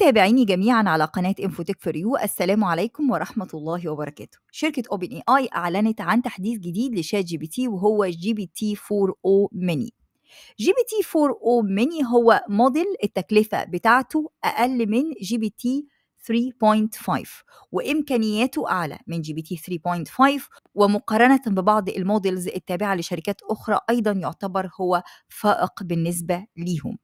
متابعيني جميعا على قناة انفوتك فور يو السلام عليكم ورحمة الله وبركاته شركة اوبن اي اي اعلنت عن تحديث جديد لشات جي بي تي وهو جي بي تي 4 او ميني جي بي تي 4 او ميني هو موديل التكلفة بتاعته اقل من جي بي تي 3.5 وامكانياته اعلى من جي بي تي 3.5 ومقارنه ببعض المودلز التابعه لشركات اخرى ايضا يعتبر هو فائق بالنسبه ليهم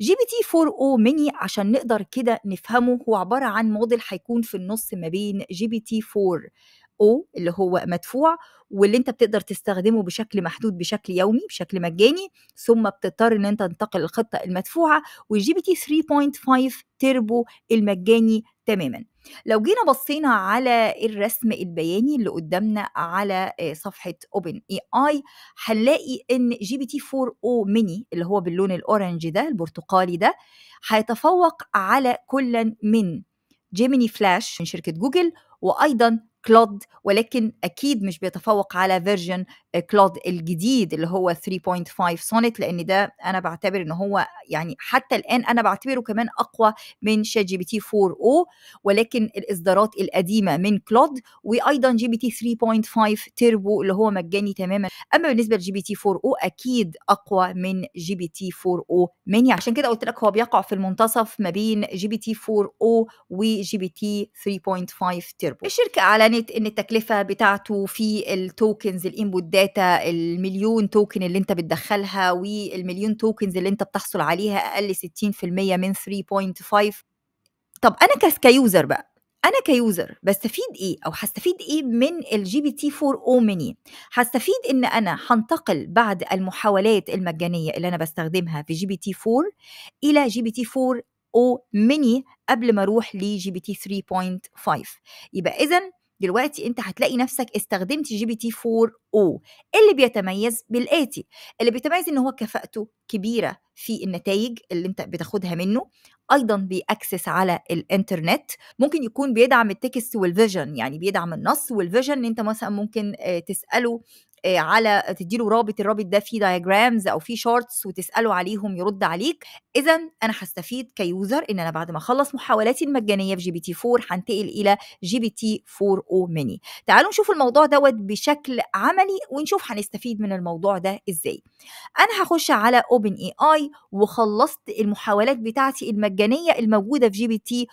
جي بي تي 4 او ميني عشان نقدر كده نفهمه هو عباره عن موديل هيكون في النص ما بين جي بي تي 4 او اللي هو مدفوع واللي انت بتقدر تستخدمه بشكل محدود بشكل يومي بشكل مجاني ثم بتضطر ان انت تنتقل للخطه المدفوعه والجي بي تي 3.5 تربو المجاني تماما لو جينا بصينا على الرسم البياني اللي قدامنا على آه، صفحه اوبن اي اي هنلاقي ان جي بي تي 4 او ميني اللي هو باللون الاورنج ده البرتقالي ده هيتفوق على كلا من جيميني فلاش من شركه جوجل وايضا كلود ولكن اكيد مش بيتفوق على فيرجن كلود آه، الجديد اللي هو 3.5 سونيت لان ده انا بعتبر ان هو يعني حتى الان انا بعتبره كمان اقوى من شات جي بي تي 4 او ولكن الاصدارات القديمه من كلود وايضا جي بي تي 3.5 تيربو اللي هو مجاني تماما اما بالنسبه لجي بي تي 4 او اكيد اقوى من جي بي تي 4 او ميني عشان كده قلت لك هو بيقع في المنتصف ما بين جي بي تي 4 او وجي بي تي 3.5 تيربو الشركه على كانت ان التكلفه بتاعته في التوكنز الانبوت داتا المليون توكن اللي انت بتدخلها والمليون توكنز اللي انت بتحصل عليها اقل 60% من 3.5 طب انا كيوزر بقى انا كيوزر بستفيد ايه او هستفيد ايه من الجي بي تي 4 او مني هستفيد ان انا هنتقل بعد المحاولات المجانيه اللي انا بستخدمها في جي بي تي 4 الى جي بي تي 4 او ميني قبل ما اروح لجي بي تي 3.5 يبقى اذا دلوقتي انت هتلاقي نفسك استخدمت جي بي تي 4 او اللي بيتميز بالاتي اللي بيتميز ان هو كفاءته كبيره في النتائج اللي انت بتاخدها منه ايضا بيأكسس على الانترنت ممكن يكون بيدعم التكست والفيجن يعني بيدعم النص والفيجن انت مثلا ممكن آه، تساله آه، على تديله رابط الرابط ده فيه دايجرامز او فيه شارتس وتساله عليهم يرد عليك اذا انا هستفيد كيوزر ان انا بعد ما اخلص محاولاتي المجانيه في جي بي تي 4 هنتقل الى جي بي تي 4 او ميني تعالوا نشوف الموضوع دوت بشكل عملي ونشوف هنستفيد من الموضوع ده ازاي انا هخش على اوبن اي اي وخلصت المحاولات بتاعتي المجانيه الموجوده في جي بي تي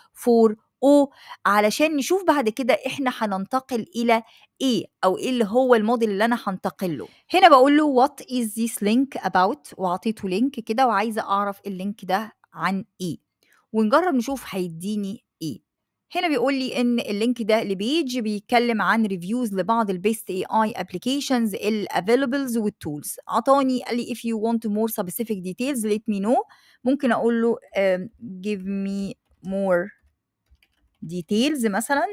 4 او علشان نشوف بعد كده احنا هننتقل الى ايه او ايه اللي هو الموديل اللي انا هنتقل له هنا بقول له وات از ذيس لينك اباوت واعطيته لينك كده وعايزه اعرف اللينك ده عن ايه ونجرب نشوف هيديني ايه هنا بيقول لي ان اللينك ده لبيج بيتكلم عن ريفيوز لبعض البيست اي اي ابلكيشنز الافيلبلز والتولز عطاني قال لي if you want more specific details let me know ممكن اقول له um, give me more ديتيلز مثلا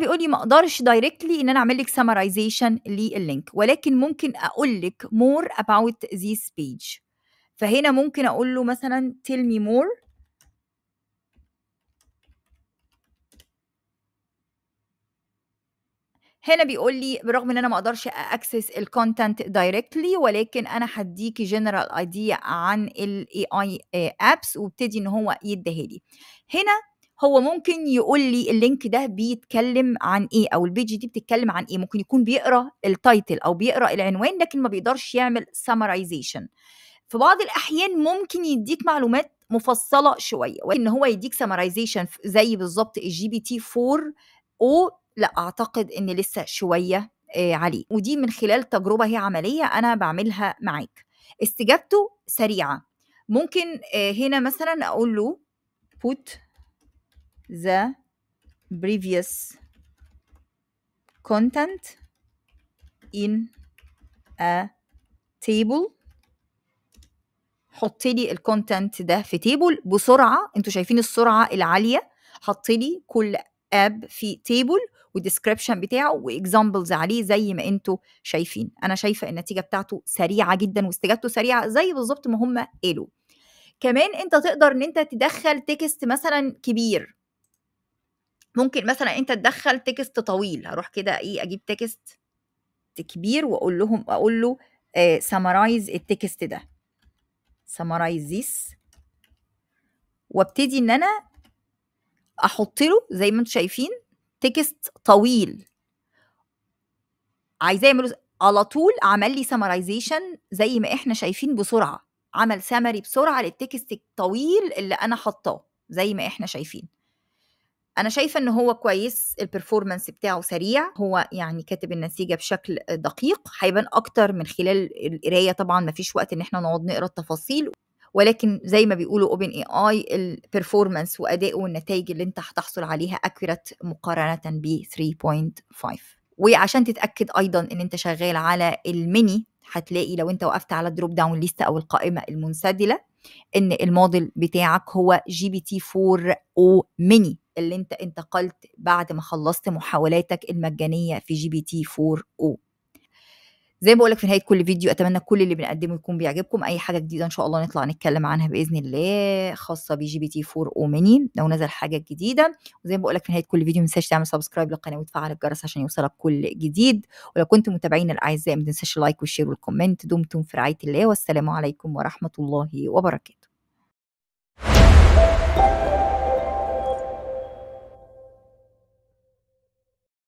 بيقول لي ما اقدرش دايركتلي ان انا اعمل لك سمرايزيشن للينك ولكن ممكن اقول لك مور اباوت ذيس بيج فهنا ممكن اقول له مثلا تيل مي مور هنا بيقول لي برغم ان انا ما اقدرش اكسس الكونتنت دايركتلي ولكن انا هديكي جنرال ايديا عن الاي اي ابس وابتدي ان هو يديها لي هنا هو ممكن يقول لي اللينك ده بيتكلم عن ايه او البيج دي بتتكلم عن ايه ممكن يكون بيقرا التايتل او بيقرا العنوان لكن ما بيقدرش يعمل سمرايزيشن في بعض الاحيان ممكن يديك معلومات مفصله شويه وان هو يديك سمرايزيشن زي بالظبط الجي بي تي 4 او لا اعتقد ان لسه شويه عليه ودي من خلال تجربه هي عمليه انا بعملها معاك استجابته سريعه ممكن هنا مثلا اقول له put the previous content in a table حط لي الكونتنت ده في تيبل بسرعه انتوا شايفين السرعه العاليه حط لي كل اب في تيبل والديسكريبشن بتاعه واكزامبلز عليه زي ما انتم شايفين انا شايفه النتيجه بتاعته سريعه جدا واستجابته سريعه زي بالظبط ما هم قالوا كمان انت تقدر ان انت تدخل تكست مثلا كبير ممكن مثلا انت تدخل تكست طويل هروح كده ايه اجيب تكست كبير واقول لهم اقول له سمرايز آه، التكست ده سمرايز ذيس وابتدي ان انا احط له زي ما انتم شايفين تكست طويل عايزاه يعمل على طول عمل لي سمرايزيشن زي ما احنا شايفين بسرعه عمل سمري بسرعه للتكست الطويل اللي انا حاطاه زي ما احنا شايفين انا شايفه ان هو كويس البرفورمانس بتاعه سريع هو يعني كاتب النتيجه بشكل دقيق هيبان اكتر من خلال القرايه طبعا مفيش وقت ان احنا نقعد نقرا التفاصيل ولكن زي ما بيقولوا اوبن اي اي البرفورمانس وادائه والنتائج اللي انت هتحصل عليها اكوريت مقارنه ب 3.5 وعشان تتاكد ايضا ان انت شغال على الميني هتلاقي لو انت وقفت على الدروب داون ليست او القائمه المنسدله ان الموديل بتاعك هو جي بي تي 4 او ميني اللي انت انتقلت بعد ما خلصت محاولاتك المجانيه في جي بي تي 4 او زي ما بقولك في نهايه كل فيديو اتمنى كل اللي بنقدمه يكون بيعجبكم اي حاجه جديده ان شاء الله نطلع نتكلم عنها باذن الله خاصه بي جي بي تي 4 او ميني لو نزل حاجه جديده وزي ما بقولك في نهايه كل فيديو ما تنساش تعمل سبسكرايب للقناه وتفعل الجرس عشان يوصلك كل جديد ولو كنتم متابعين الاعزاء ما تنساش اللايك والشير والكومنت دمتم في رعايه الله والسلام عليكم ورحمه الله وبركاته